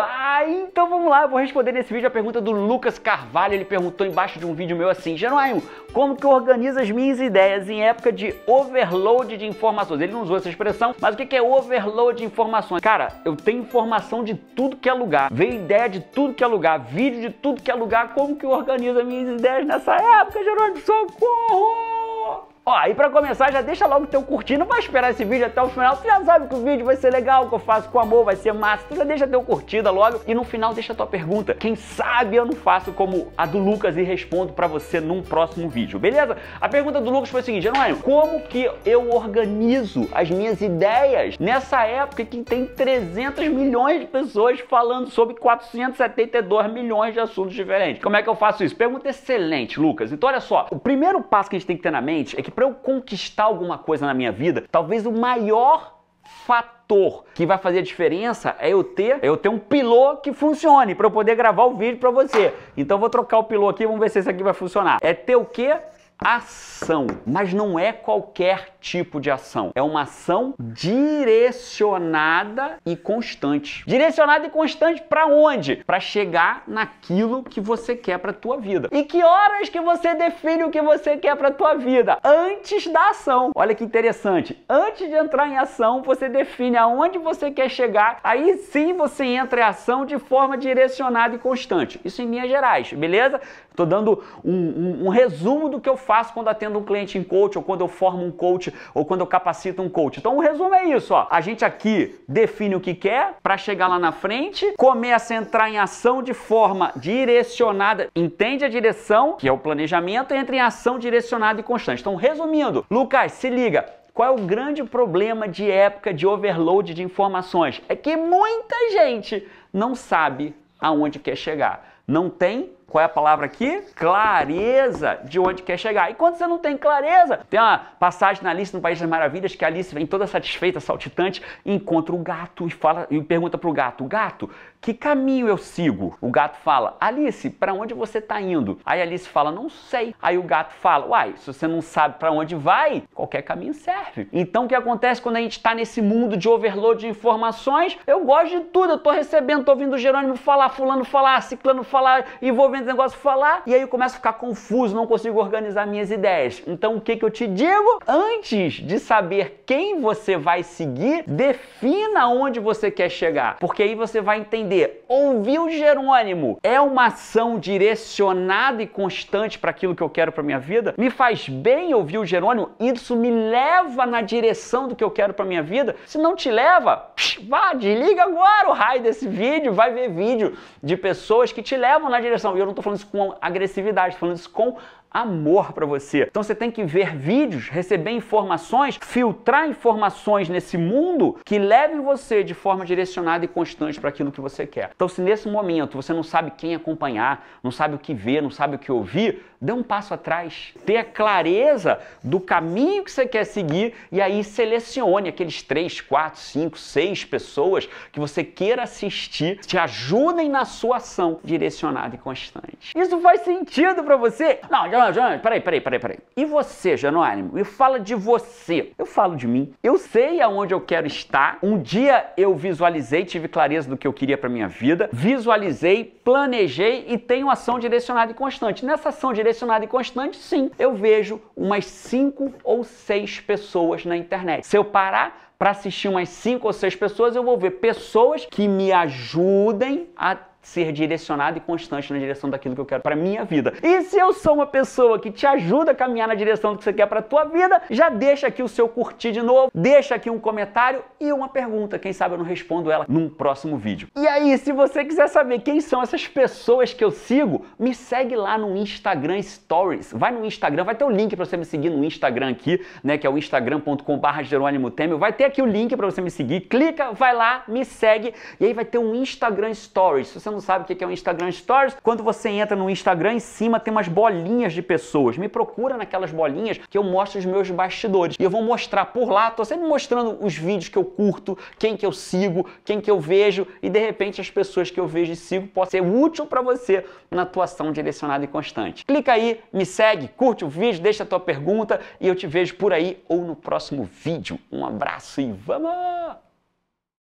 Ah, então vamos lá, eu vou responder nesse vídeo a pergunta do Lucas Carvalho. Ele perguntou embaixo de um vídeo meu assim: Januário, como que eu organizo as minhas ideias em época de overload de informações? Ele não usou essa expressão, mas o que é overload de informações? Cara, eu tenho informação de tudo que é lugar, veio ideia de tudo que é lugar, vídeo de tudo que é lugar. Como que eu organizo as minhas ideias nessa época, Januário? Socorro! Ó, e pra começar, já deixa logo teu curtir, não vai esperar esse vídeo até o final, tu já sabe que o vídeo vai ser legal, que eu faço com amor, vai ser massa, tu já deixa teu curtida logo e no final deixa tua pergunta. Quem sabe eu não faço como a do Lucas e respondo pra você num próximo vídeo, beleza? A pergunta do Lucas foi a seguinte, Jerônimo, como que eu organizo as minhas ideias nessa época que tem 300 milhões de pessoas falando sobre 472 milhões de assuntos diferentes? Como é que eu faço isso? Pergunta excelente, Lucas. Então olha só, o primeiro passo que a gente tem que ter na mente é que para eu conquistar alguma coisa na minha vida, talvez o maior fator que vai fazer a diferença é eu ter, é eu ter um pilô que funcione para eu poder gravar o vídeo para você. Então vou trocar o pilô aqui, vamos ver se esse aqui vai funcionar. É ter o quê? ação, mas não é qualquer tipo de ação. É uma ação direcionada e constante. Direcionada e constante para onde? Para chegar naquilo que você quer para tua vida. E que horas que você define o que você quer para tua vida? Antes da ação. Olha que interessante. Antes de entrar em ação, você define aonde você quer chegar. Aí sim você entra em ação de forma direcionada e constante. Isso em linhas gerais, beleza? Estou dando um, um, um resumo do que eu faço faço quando atendo um cliente em coach, ou quando eu formo um coach, ou quando eu capacito um coach. Então o resumo é isso, ó. A gente aqui define o que quer para chegar lá na frente, começa a entrar em ação de forma direcionada, entende a direção, que é o planejamento, entra em ação direcionada e constante. Então, resumindo, Lucas, se liga, qual é o grande problema de época de overload de informações? É que muita gente não sabe aonde quer chegar não tem, qual é a palavra aqui? Clareza de onde quer chegar. E quando você não tem clareza, tem uma passagem na Alice no País das Maravilhas que a Alice vem toda satisfeita, saltitante, encontra o gato e fala e pergunta pro gato: "Gato, que caminho eu sigo?" O gato fala: "Alice, para onde você está indo?" Aí Alice fala: "Não sei". Aí o gato fala: "Uai, se você não sabe para onde vai, qualquer caminho serve". Então o que acontece quando a gente está nesse mundo de overload de informações? Eu gosto de tudo, eu tô recebendo, tô ouvindo Jerônimo falar, fulano falar, ciclano falar envolvendo esse negócio, falar, e aí eu começo a ficar confuso, não consigo organizar minhas ideias. Então o que, que eu te digo? Antes de saber quem você vai seguir, defina onde você quer chegar, porque aí você vai entender. Ouvir o Jerônimo é uma ação direcionada e constante para aquilo que eu quero para minha vida? Me faz bem ouvir o Jerônimo? Isso me leva na direção do que eu quero para minha vida? Se não te leva, psh, vá, desliga agora o raio desse vídeo, vai ver vídeo de pessoas que te levam na direção. E eu não estou falando isso com agressividade, estou falando isso com amor para você. Então você tem que ver vídeos, receber informações, filtrar informações nesse mundo que levem você de forma direcionada e constante para aquilo que você quer. Então, se nesse momento você não sabe quem acompanhar, não sabe o que ver, não sabe o que ouvir, dê um passo atrás. Tenha clareza do caminho que você quer seguir e aí selecione aqueles três, quatro, cinco, seis pessoas que você queira assistir, te ajudem na sua ação direcionada e constante. Isso faz sentido para você? Não, não, não, peraí, peraí, peraí, peraí. E você, Janônimo? Me fala de você. Eu falo de mim. Eu sei aonde eu quero estar. Um dia eu visualizei, tive clareza do que eu queria para minha vida. Visualizei, planejei e tenho ação direcionada e constante. Nessa ação direcionada e constante, sim, eu vejo umas cinco ou seis pessoas na internet. Se eu parar para assistir umas cinco ou seis pessoas, eu vou ver pessoas que me ajudem a ser direcionado e constante na direção daquilo que eu quero para minha vida. E se eu sou uma pessoa que te ajuda a caminhar na direção do que você quer para tua vida, já deixa aqui o seu curtir de novo, deixa aqui um comentário e uma pergunta, quem sabe eu não respondo ela num próximo vídeo. E aí, se você quiser saber quem são essas pessoas que eu sigo, me segue lá no Instagram Stories. Vai no Instagram, vai ter o um link para você me seguir no Instagram aqui, né, que é o instagram.com.br Jerônimo Vai ter aqui o link para você me seguir. Clica, vai lá, me segue e aí vai ter um Instagram Stories. Se você não sabe o que é o Instagram Stories, quando você entra no Instagram, em cima tem umas bolinhas de pessoas. Me procura naquelas bolinhas que eu mostro os meus bastidores. E eu vou mostrar por lá, tô sempre mostrando os vídeos que eu curto, quem que eu sigo, quem que eu vejo, e de repente as pessoas que eu vejo e sigo podem ser útil para você na tua ação direcionada e constante. Clica aí, me segue, curte o vídeo, deixa a tua pergunta e eu te vejo por aí ou no próximo vídeo. Um abraço e vamos!